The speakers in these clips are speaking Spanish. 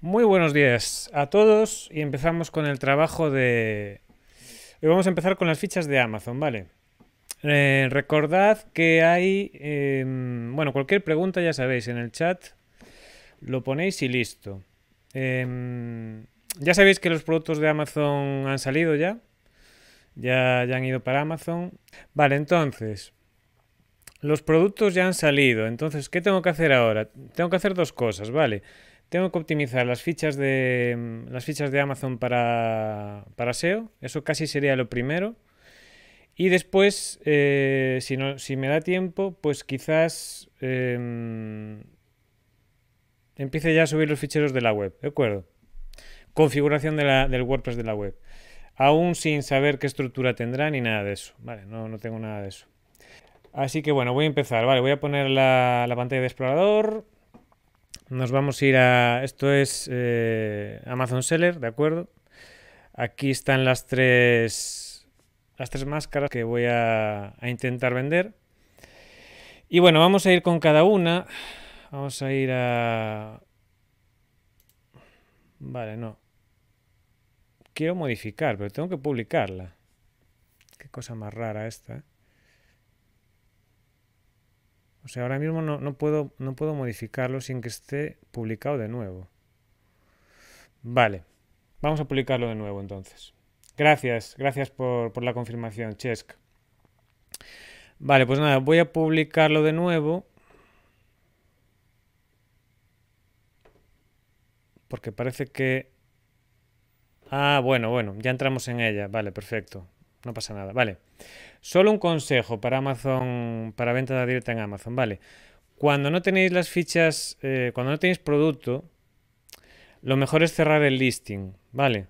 Muy buenos días a todos y empezamos con el trabajo de... vamos a empezar con las fichas de Amazon, ¿vale? Eh, recordad que hay... Em, bueno, cualquier pregunta ya sabéis, en el chat lo ponéis y listo. Em, ya sabéis que los productos de Amazon han salido ya. Ya, han ido para Amazon. Vale, entonces... Los productos ya han salido, entonces, ¿qué tengo que hacer ahora? Tengo que hacer dos cosas, ¿vale? vale tengo que optimizar las fichas de, mm, las fichas de Amazon para, para SEO. Eso casi sería lo primero. Y después, eh, si, si me da tiempo, pues quizás em, empiece ya a subir los ficheros de la web. ¿De acuerdo? Configuración del WordPress de la web. Aún sin saber qué estructura tendrá ni nada de eso. Vale, no, tengo nada de eso. Así que bueno, voy a empezar. Vale, voy a poner la, la pantalla de explorador. Nos vamos a ir a... Esto es eh, Amazon Seller, ¿de acuerdo? Aquí están las tres, las tres máscaras que voy a, a intentar vender. Y bueno, vamos a ir con cada una. Vamos a ir a... Vale, no. Quiero modificar, pero tengo que publicarla. Qué cosa más rara esta. ¿eh? O sea, ahora mismo no, puedo, no puedo modificarlo sin que esté publicado de nuevo. Vale, vamos a publicarlo de nuevo entonces. Gracias, gracias por, por la confirmación, Chesk. Vale, pues nada, voy a publicarlo de nuevo. Porque parece que... Ah, bueno, bueno, ya entramos en ella. Vale, perfecto no pasa nada. Vale. Solo un consejo para Amazon, para venta directa en Amazon, vale. Cuando no tenéis las fichas, eh, cuando no tenéis producto, lo mejor es cerrar el listing, vale.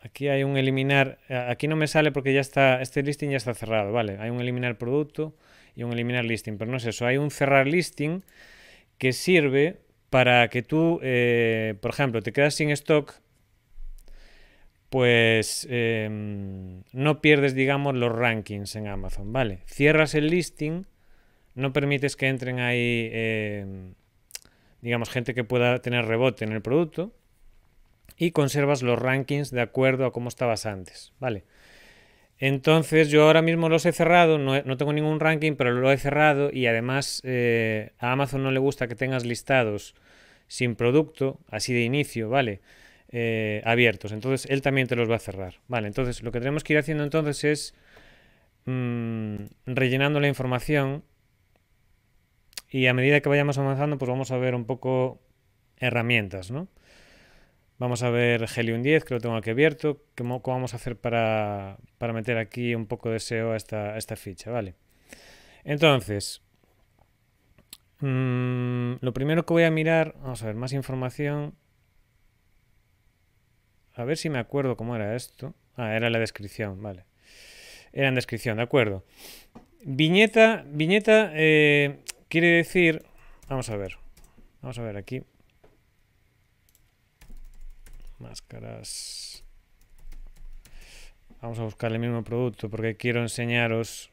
Aquí hay un eliminar, eh, aquí no me sale porque ya está, este listing ya está cerrado, vale. Hay un eliminar producto y un eliminar listing, pero no es eso. Hay un cerrar listing que sirve para que tú, eh, por ejemplo, te quedas sin stock pues em, no pierdes, digamos, los rankings en Amazon, ¿vale? Cierras el listing, no permites que entren ahí, em, digamos, gente que pueda tener rebote en el producto y conservas los rankings de acuerdo a cómo estabas antes, ¿vale? Entonces yo ahora mismo los he cerrado, no, tengo ningún ranking, pero lo he cerrado y además eh, a Amazon no le gusta que tengas listados sin producto, así de inicio, ¿vale? vale eh, abiertos. Entonces él también te los va a cerrar. Vale, entonces lo que tenemos que ir haciendo entonces es mm, rellenando la información y a medida que vayamos avanzando pues vamos a ver un poco herramientas, ¿no? Vamos a ver Helium 10, que lo tengo aquí abierto. ¿Cómo, vamos a hacer para, meter aquí un poco de SEO a esta, ficha? Vale. Entonces, mm, lo primero que voy a mirar, vamos a ver, más información. A ver si me acuerdo cómo era esto. Ah, era la descripción, vale. Era en descripción, de acuerdo. Viñeta, viñeta eh, quiere decir... Vamos a ver. Vamos a ver aquí. Máscaras. Vamos a buscar el mismo producto porque quiero enseñaros...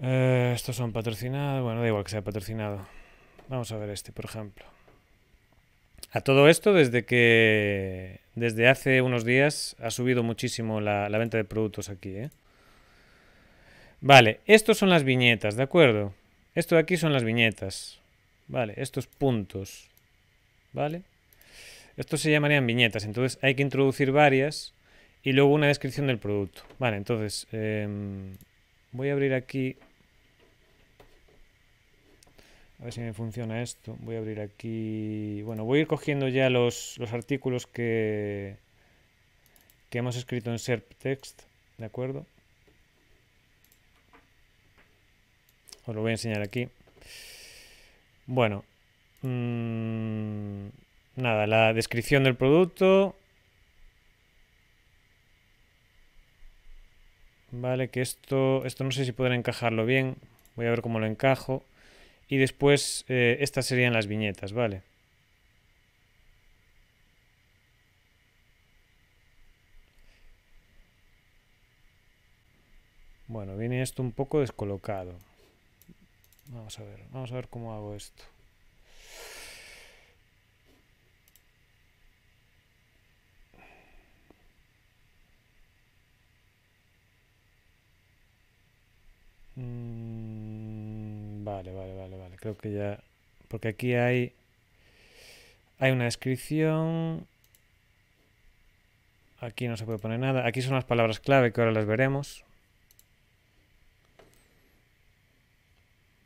Eh, estos son patrocinados. Bueno, da igual que sea patrocinado. Vamos a ver este, por ejemplo. A todo esto, desde que desde hace unos días ha subido muchísimo la, venta de productos aquí. ¿eh? Vale, estos son las viñetas, ¿de acuerdo? Esto de aquí son las viñetas. Vale, estos puntos. ¿Vale? Estos se llamarían viñetas, entonces hay que introducir varias y luego una descripción del producto. Vale, entonces em, voy a abrir aquí a ver si me funciona esto. Voy a abrir aquí... Bueno, voy a ir cogiendo ya los, artículos que, que hemos escrito en SERP Text. ¿de acuerdo? Os lo voy a enseñar aquí. Bueno, mm, nada, la descripción del producto. Vale, que esto, esto no sé si pueden encajarlo bien. Voy a ver cómo lo encajo. Y después eh, estas serían las viñetas, ¿vale? Bueno, viene esto un poco descolocado. Vamos a ver, vamos a ver cómo hago esto. Mm. Vale, vale, vale, vale. Creo que ya... Porque aquí hay... Hay una descripción. Aquí no se puede poner nada. Aquí son las palabras clave que ahora las veremos.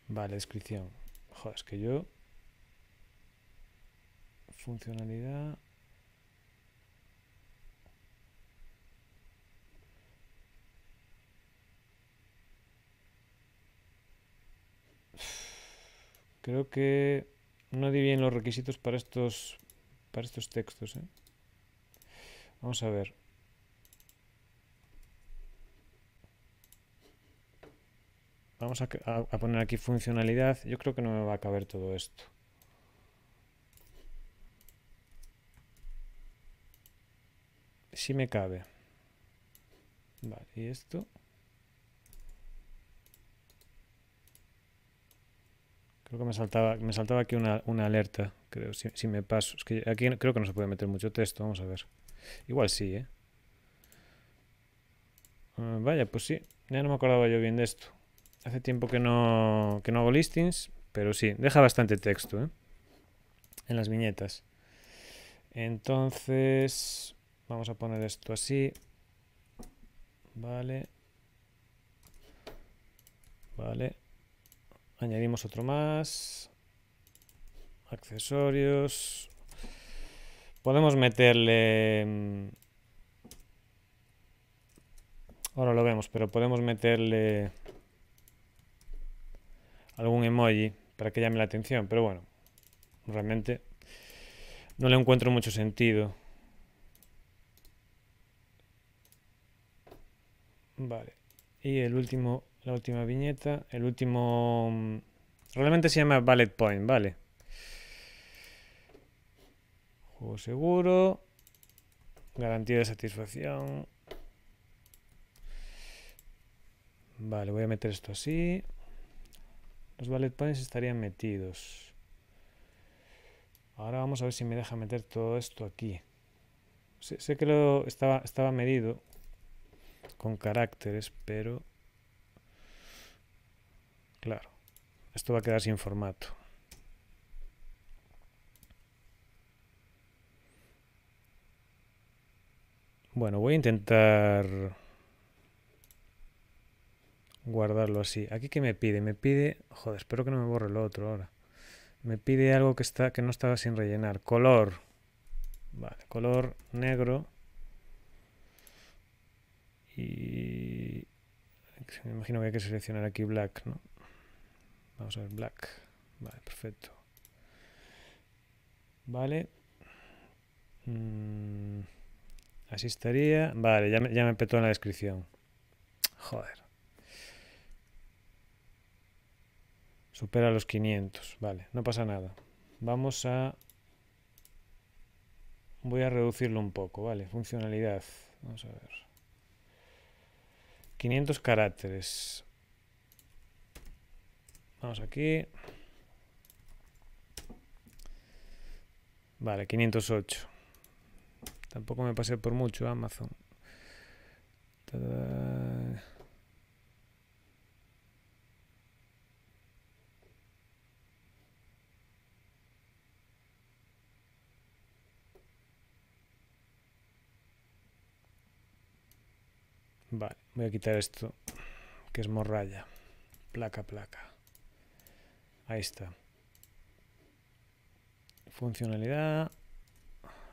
Vale, descripción. Joder, es que yo... Funcionalidad... Creo que no di bien los requisitos para estos, para estos textos. ¿eh? Vamos a ver. Vamos a, poner aquí funcionalidad. Yo creo que no me va a caber todo esto. sí me cabe. Vale, y esto... Creo que me saltaba, me saltaba aquí una, alerta, creo, si, me paso. Es que aquí creo que no se puede meter mucho texto, vamos a ver. Igual sí, ¿eh? Ah, vaya, pues sí, ya no me acordaba yo bien de esto. Hace tiempo que no, que no hago listings, pero sí, deja bastante texto, ¿eh? En las viñetas. Entonces, vamos a poner esto así. Vale. Vale. Añadimos otro más. Accesorios. Podemos meterle... Mm, ahora lo vemos, pero podemos meterle algún emoji para que llame la atención. Pero bueno, realmente no le encuentro mucho sentido. Vale. Y el último la última viñeta, el último... Mm, realmente se llama Ballet Point, vale. Juego seguro. Garantía de satisfacción. Vale, voy a meter esto así. Los Ballet Points estarían metidos. Ahora vamos a ver si me deja meter todo esto aquí. Sé, que lo estaba, estaba medido con caracteres, pero... Claro, esto va a quedar sin formato. Bueno, voy a intentar guardarlo así. ¿Aquí qué me pide? Me pide... Joder, espero que no me borre lo otro ahora. Me pide algo que, está, que no estaba sin rellenar. Color. Vale, color negro. Y... Me imagino que hay que seleccionar aquí black, ¿no? Vamos a ver black. Vale, perfecto. Vale. Mm, así estaría. Vale, ya me, ya me petó en la descripción. Joder. Supera los 500. Vale, no pasa nada. Vamos a... Voy a reducirlo un poco, vale. Funcionalidad. Vamos a ver. 500 caracteres. Vamos aquí. Vale, 508. Tampoco me pasé por mucho ¿eh? Amazon. Vale, voy a quitar esto, que es morralla, placa, placa. Ahí está. Funcionalidad.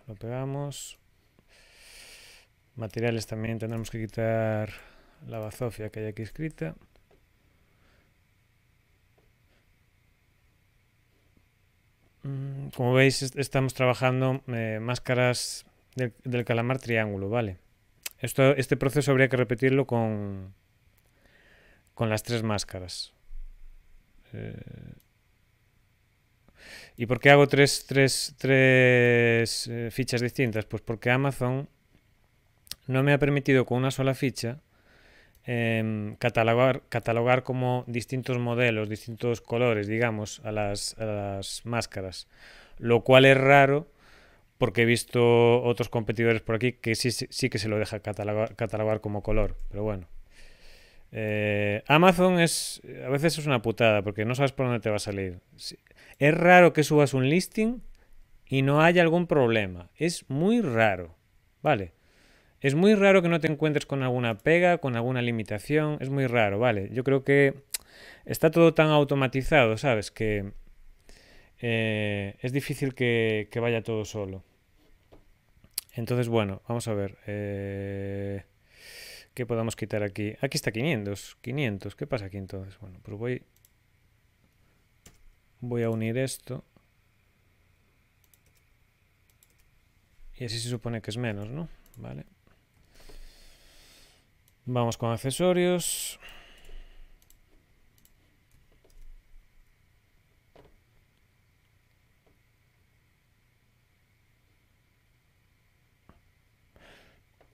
Lo pegamos. Materiales también tendremos que quitar la bazofia que hay aquí escrita. Mm, como veis, estamos trabajando eh, máscaras del, calamar triángulo, ¿vale? Esto, este proceso habría que repetirlo con, con las tres máscaras. Eh, ¿Y por qué hago tres, tres, eh, fichas distintas? Pues porque Amazon no me ha permitido con una sola ficha em, catalogar, como distintos modelos, distintos colores, digamos, a las, máscaras. Lo cual es raro porque he visto otros competidores por aquí que sí, sí que se lo deja catalogar, como color, pero bueno. Eh, Amazon es a veces es una putada porque no sabes por dónde te va a salir. Es raro que subas un listing y no haya algún problema. Es muy raro, ¿vale? Es muy raro que no te encuentres con alguna pega, con alguna limitación. Es muy raro, ¿vale? Yo creo que está todo tan automatizado, ¿sabes? Que eh, es difícil que, vaya todo solo. Entonces, bueno, vamos a ver. Eh, ¿Qué podemos quitar aquí? Aquí está 500. 500. ¿Qué pasa aquí entonces? Bueno, pues voy Voy a unir esto. Y así se supone que es menos, ¿no? Vale. Vamos con accesorios.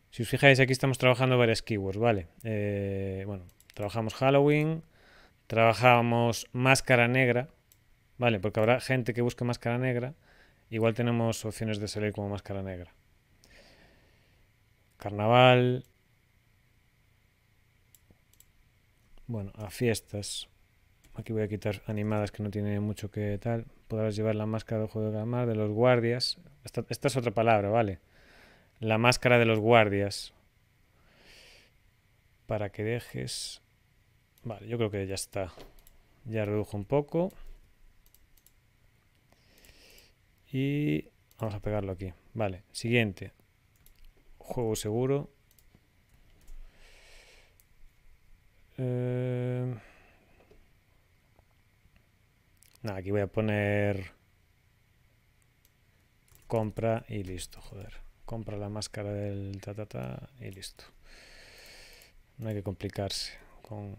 Si os fijáis, aquí estamos trabajando varias keywords, ¿vale? Eh, bueno, trabajamos Halloween, trabajamos máscara negra, Vale, porque habrá gente que busque máscara negra. Igual tenemos opciones de salir como máscara negra. Carnaval. Bueno, a fiestas. Aquí voy a quitar animadas que no tiene mucho que tal. Podrás llevar la máscara de ojo de mar de los guardias. esta es otra palabra, ¿vale? La máscara de los guardias. Para que dejes... Vale, yo creo que ya está. Ya redujo un poco. Y vamos a pegarlo aquí. Vale, siguiente. Juego seguro. Eh, nada, aquí voy a poner compra y listo, joder. Compra la máscara del tatata y listo. No hay que complicarse con...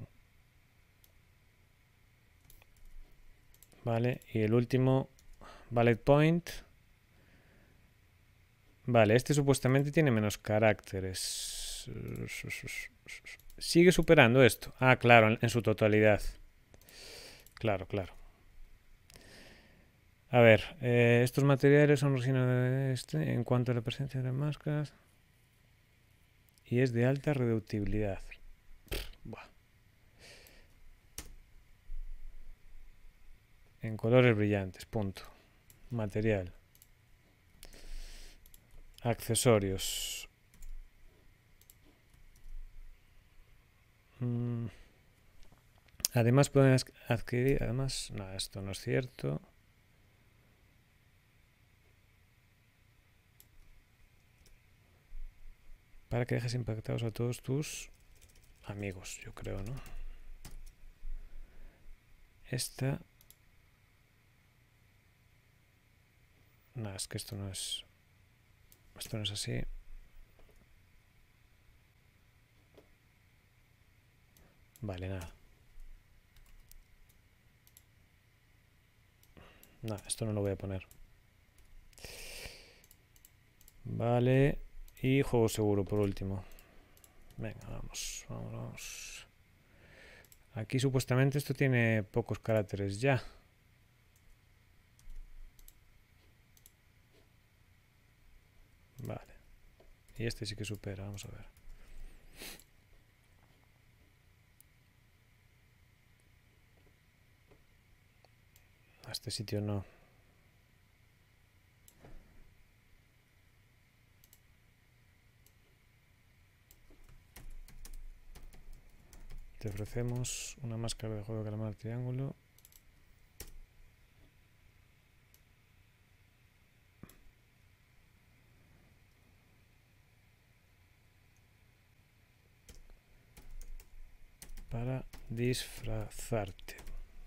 Vale, y el último Valid point. Vale, este supuestamente tiene menos caracteres. Sigue superando esto. Ah, claro, en, su totalidad. Claro, claro. A ver, eh, estos materiales son resina de este en cuanto a la presencia de las máscaras. Y es de alta reductibilidad. En colores brillantes, punto. Material. Accesorios. Mm. Además pueden adquirir, además, nada, esto no es cierto. Para que dejes impactados a todos tus amigos, yo creo, ¿no? Esta Nada, es que esto no es. Esto no es así. Vale, nada. Nada, esto no lo voy a poner. Vale. Y juego seguro por último. Venga, vamos, vamos, Aquí supuestamente esto tiene pocos caracteres ya. Vale. Y este sí que supera, vamos a ver. A este sitio no. Te ofrecemos una máscara de juego de triángulo disfrazarte,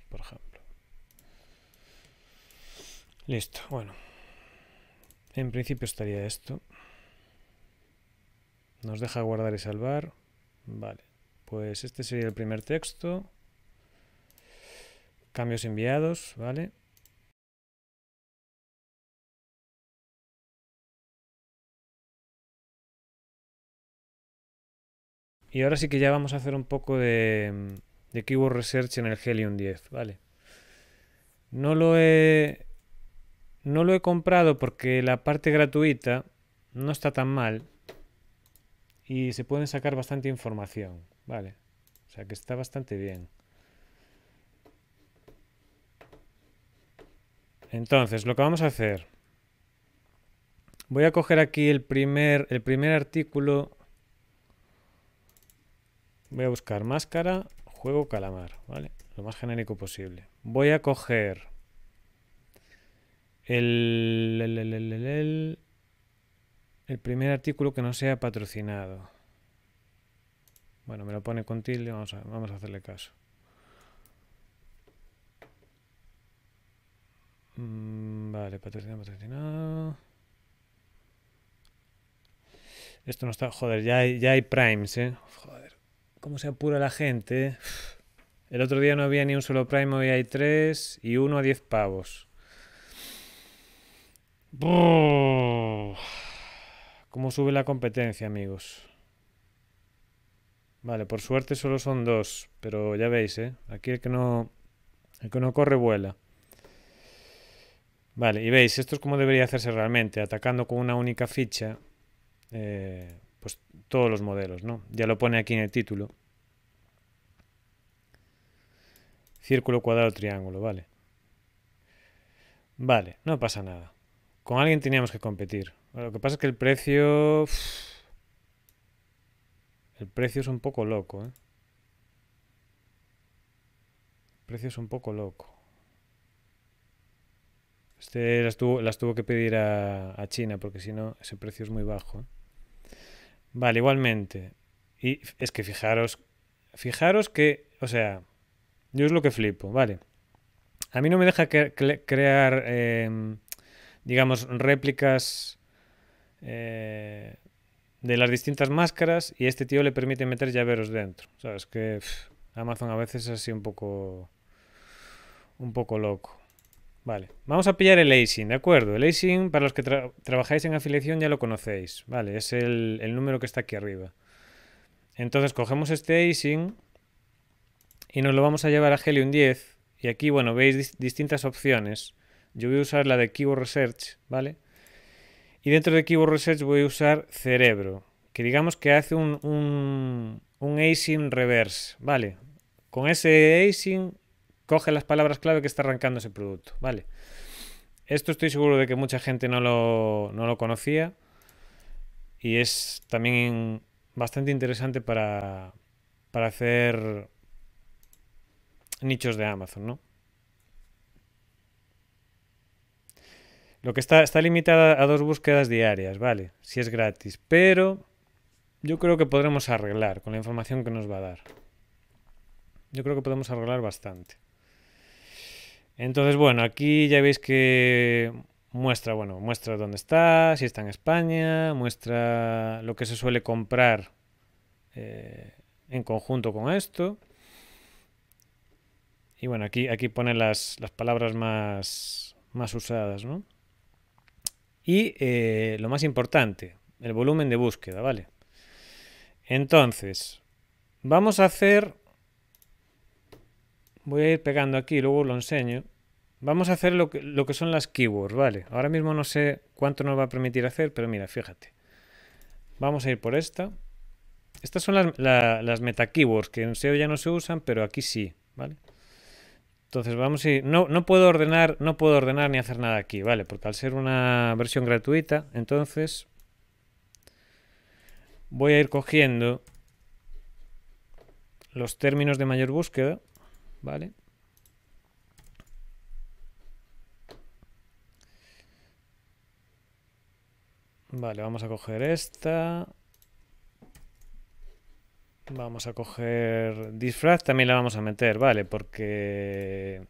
por ejemplo. Listo, bueno. En principio estaría esto. Nos deja guardar y salvar. Vale, pues este sería el primer texto. Cambios enviados, ¿vale? Y ahora sí que ya vamos a hacer un poco de, de Keyword Research en el Helium 10, ¿vale? No lo he... No lo he comprado porque la parte gratuita no está tan mal y se pueden sacar bastante información, ¿vale? O sea que está bastante bien. Entonces, lo que vamos a hacer... Voy a coger aquí el primer, el primer artículo. Voy a buscar máscara Juego calamar, ¿vale? Lo más genérico posible. Voy a coger el, el, el, el primer artículo que no sea patrocinado. Bueno, me lo pone con tilde, vamos a, vamos a hacerle caso. Mm, vale, patrocinado, patrocinado. Esto no está. Joder, ya ya hay primes, eh. Joder. ¿Cómo se apura la gente? El otro día no había ni un solo primo y hay tres y uno a diez pavos. ¿Cómo sube la competencia, amigos? Vale, por suerte solo son dos, pero ya veis, ¿eh? Aquí el que no, el que no corre vuela. Vale, y veis, esto es como debería hacerse realmente, atacando con una única ficha. Eh, pues todos los modelos, ¿no? Ya lo pone aquí en el título. Círculo, cuadrado, triángulo, vale. Vale, no pasa nada. Con alguien teníamos que competir. Lo que pasa es que el precio... El precio es un poco loco, ¿eh? El precio es un poco loco. Este las tuvo, que pedir a, a China porque si no ese precio es muy bajo. ¿eh? Vale, igualmente. Y es que fijaros, fijaros que, o sea, yo es lo que flipo, vale. A mí no me deja crear, em, digamos, réplicas eh, de las distintas máscaras y este tío le permite meter llaveros dentro. Sabes que Amazon a veces es así un poco, un poco loco. Vale, vamos a pillar el ASIN, ¿de acuerdo? El ASIN, para los que trabajáis en afiliación, ya lo conocéis. Vale, es el, número que está aquí arriba. Entonces cogemos este ASIN y nos lo vamos a llevar a Helium 10. Y aquí, bueno, veis distintas opciones. Yo voy a usar la de Keyword Research, ¿vale? Y dentro de Keyword Research voy a usar Cerebro, que digamos que hace un, un, un reverse, ¿vale? Con ese async coge las palabras clave que está arrancando ese producto. Vale. Esto estoy seguro de que mucha gente no lo, conocía y es también bastante interesante para, hacer nichos de Amazon, ¿no? Lo que está, está limitada a dos búsquedas diarias, vale, si es gratis, pero yo creo que podremos arreglar con la información que nos va a dar. Yo creo que podemos arreglar bastante. Entonces, bueno, aquí ya veis que muestra, bueno, muestra dónde está, si está en España, muestra lo que se suele comprar eh, en conjunto con esto. Y bueno, aquí, aquí pone las, palabras más, más usadas, ¿no? Y eh, lo más importante, el volumen de búsqueda, ¿vale? Entonces, vamos a hacer Voy a ir pegando aquí, luego lo enseño. Vamos a hacer lo que, lo que son las keywords, ¿vale? Ahora mismo no sé cuánto nos va a permitir hacer, pero mira, fíjate. Vamos a ir por esta. Estas son las, meta keywords, que en SEO ya no se usan, pero aquí sí, ¿vale? Entonces vamos a ir. No, no, puedo ordenar, no puedo ordenar ni hacer nada aquí, ¿vale? Porque al ser una versión gratuita, entonces voy a ir cogiendo los términos de mayor búsqueda. ¿Vale? Vale, vamos a coger esta. Vamos a coger disfraz, también la vamos a meter, vale, porque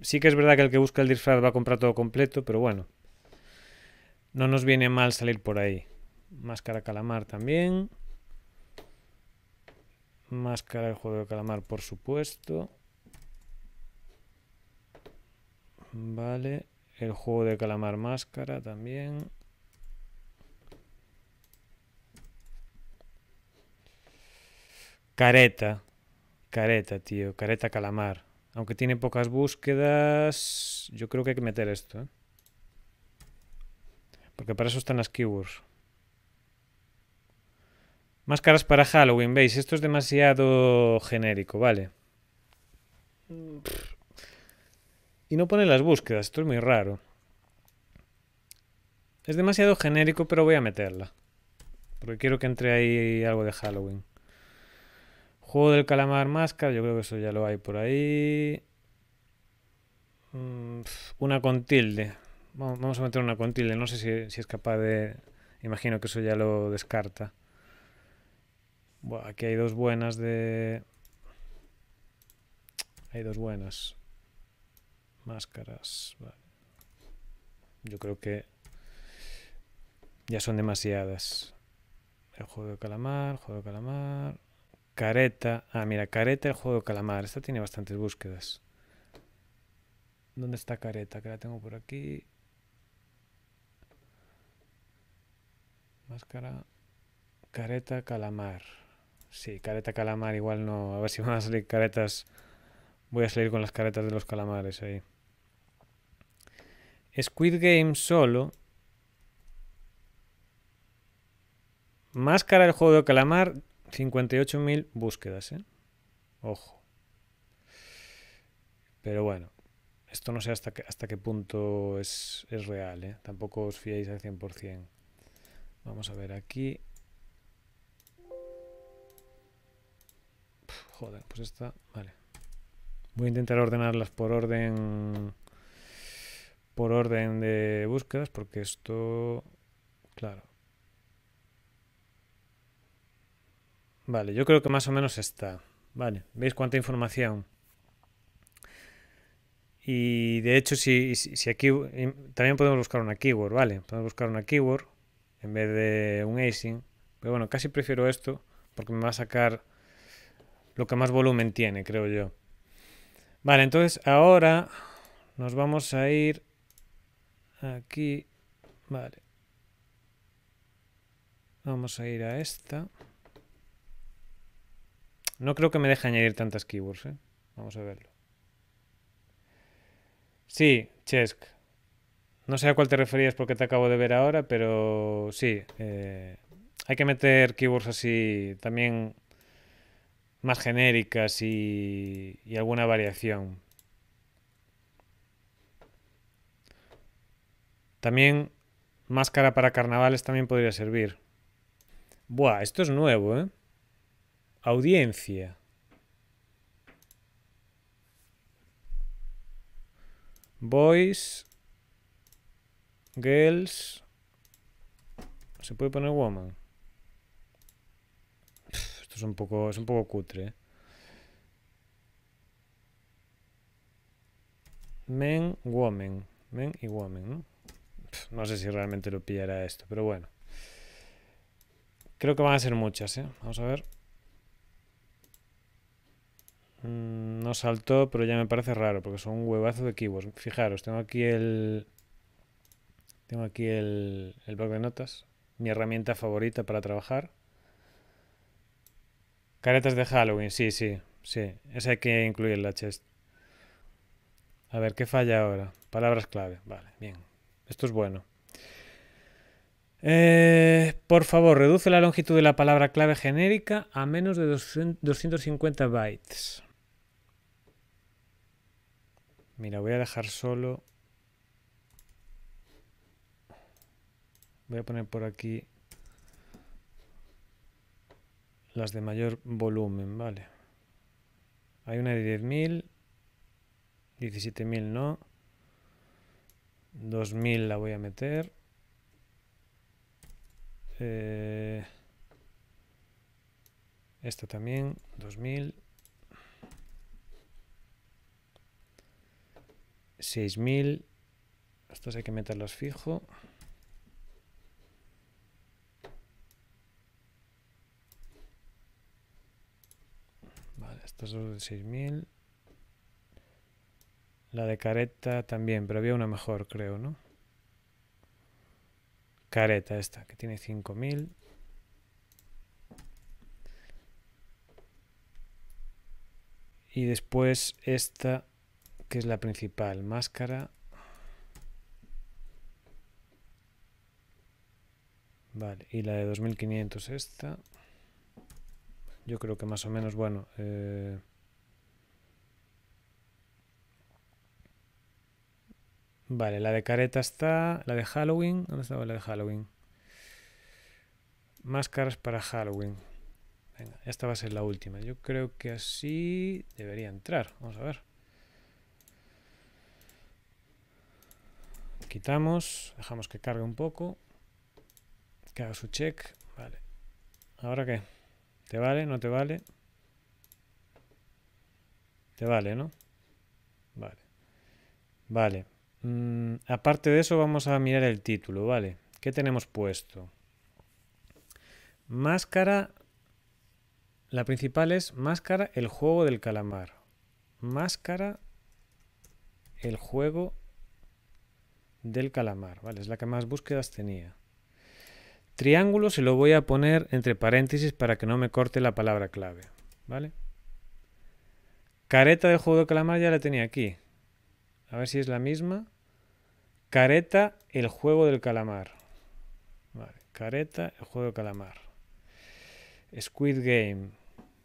sí que es verdad que el que busca el disfraz va a comprar todo completo, pero bueno, no nos viene mal salir por ahí. Máscara calamar también. Máscara del juego de calamar, por supuesto. Vale. El juego de calamar máscara también. Careta. Careta, tío. Careta calamar. Aunque tiene pocas búsquedas, yo creo que hay que meter esto. ¿eh? Porque para eso están las keywords. Máscaras para Halloween, ¿veis? Esto es demasiado genérico, vale. Mm, y no pone las búsquedas, esto es muy raro. Es demasiado genérico, pero voy a meterla. Porque quiero que entre ahí algo de Halloween. Juego del calamar máscara, yo creo que eso ya lo hay por ahí. Mm, una con tilde. Vamos a meter una con tilde, no sé si, es capaz de... Imagino que eso ya lo descarta. aquí hay dos buenas de... Hay dos buenas. Máscaras. Yo creo que ya son demasiadas. El juego de calamar, juego de calamar. Careta. Ah, mira, careta, el juego de calamar. Esta tiene bastantes búsquedas. ¿Dónde está careta? Que la tengo por aquí. Máscara. Careta calamar. Sí, careta calamar igual no. A ver si van a salir caretas. Voy a salir con las caretas de los calamares ahí. Squid Game solo. Más cara el juego de calamar, 58.000 búsquedas, ¿eh? Ojo. Pero bueno, esto no sé hasta, hasta qué punto es, real, ¿eh? Tampoco os fiéis al 100%. Vamos a ver aquí. joder, pues esta... Vale. Voy a intentar ordenarlas por orden por orden de búsquedas, porque esto, claro. Vale, yo creo que más o menos está. Vale, ¿veis cuánta información? Y de hecho, si, aquí también podemos buscar una keyword, ¿vale? Podemos buscar una keyword en vez de un async. Pero bueno, casi prefiero esto porque me va a sacar lo que más volumen tiene, creo yo. Vale, entonces ahora nos vamos a ir Aquí, vale. Vamos a ir a esta. No creo que me deje añadir tantas keywords, ¿eh? Vamos a verlo. Sí, Chesk. No sé a cuál te referías porque te acabo de ver ahora, pero sí. Eh, hay que meter keywords así también más genéricas y alguna variación. También máscara para carnavales también podría servir. Buah, esto es nuevo, ¿eh? Audiencia. Boys. Girls. ¿Se puede poner woman? Esto es un poco, es un poco cutre, ¿eh? Men, woman. Men y woman, ¿no? no sé si realmente lo pillará esto, pero bueno. Creo que van a ser muchas, ¿eh? Vamos a ver. Mm, no saltó, pero ya me parece raro, porque son un huevazo de keywords. Fijaros, tengo aquí el... Tengo aquí el, el blog de notas, mi herramienta favorita para trabajar. Caretas de Halloween, sí, sí, sí. Esa hay que la chest. A ver, ¿qué falla ahora? Palabras clave. Vale, bien. Esto es bueno. Eh, por favor, reduce la longitud de la palabra clave genérica a menos de 250 bytes. Mira, voy a dejar solo. Voy a poner por aquí las de mayor volumen, vale. Hay una de 10.000, 17.000 no. 2000 la voy a meter. Eh, esta también, 2000. 6000. Estos hay que meterlos fijo. Vale, estos son de 6000. La de careta también, pero había una mejor, creo, ¿no? Careta esta, que tiene 5000. Y después esta, que es la principal, máscara. Vale, y la de 2500 esta. Yo creo que más o menos, bueno... Eh, Vale, la de careta está. La de Halloween. ¿Dónde estaba la de Halloween? Máscaras para Halloween. Venga, esta va a ser la última. Yo creo que así debería entrar. Vamos a ver. Quitamos. Dejamos que cargue un poco. Que haga su check. Vale. ¿Ahora qué? ¿Te vale? ¿No te vale? Te vale, ¿no? Vale. Vale. Mm, aparte de eso, vamos a mirar el título, ¿vale? ¿Qué tenemos puesto? Máscara. La principal es Máscara, el juego del calamar. Máscara, el juego del calamar, ¿vale? Es la que más búsquedas tenía. Triángulo se lo voy a poner entre paréntesis para que no me corte la palabra clave, ¿vale? Careta del juego del calamar ya la tenía aquí. A ver si es la misma. Careta, el juego del calamar. Vale. Careta, el juego del calamar. Squid Game.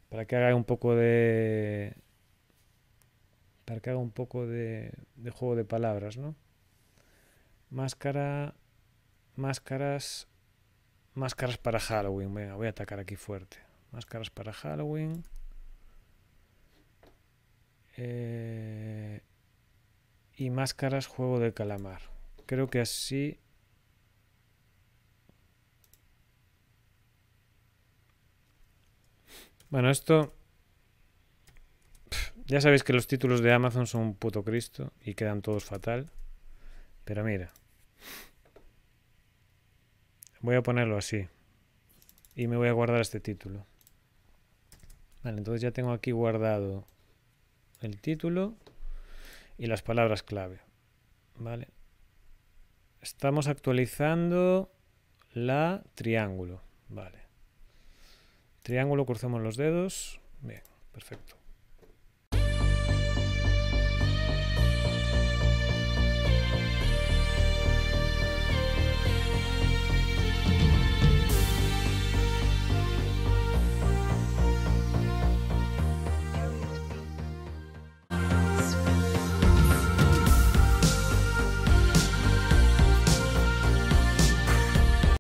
Para que haga un poco de. Para que haga un poco de, de juego de palabras, ¿no? Máscara. Máscaras. Máscaras para Halloween. Venga, voy a atacar aquí fuerte. Máscaras para Halloween. Eh, y máscaras juego de calamar. Creo que así... Bueno, esto... Ya sabéis que los títulos de Amazon son un puto cristo y quedan todos fatal. Pero mira. Voy a ponerlo así. Y me voy a guardar este título. Vale, entonces ya tengo aquí guardado el título y las palabras clave. ¿Vale? Estamos actualizando la triángulo. Vale. Triángulo, cruzamos los dedos. Bien, perfecto.